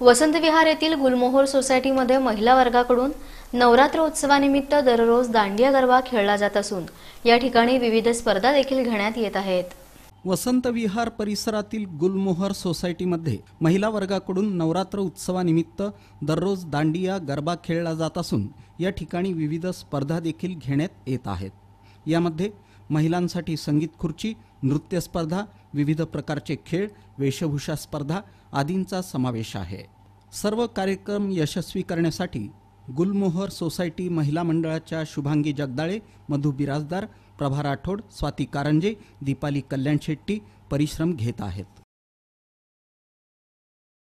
वसंत विहार येथील गुलमोहर सोसायटीमध्ये महिला वर्गाकडून नवरात्र उत्सवानिमित्त दररोज दांडिया गरबा खेळला जात असून या ठिकाणी विविध स्पर्धा देखील घेण्यात येत आहेत वसंत विहार परिसरातील गुलमोहर सोसायटीमध्ये महिला वर्गाकडून नवरात्र उत्सवानिमित्त दररोज दांडिया गरबा खेळला जात असून या ठिकाणी विविध स्पर्धा देखील घेण्यात येत आहेत यामध्ये महिलांसाठी संगीत खुर्ची नृत्य स्पर्धा विविध प्रकारचे खेळ वेशभूषा स्पर्धा आदींचा समावेश आहे सर्व कार्यक्रम यशस्वी करण्यासाठी गुलमोहर सोसायटी महिला मंडळाच्या शुभांगी जगदाळे मधु बिराजदार प्रभा राठोड स्वाती कारंजे दीपाली कल्याण शेट्टी परिश्रम घेत आहेत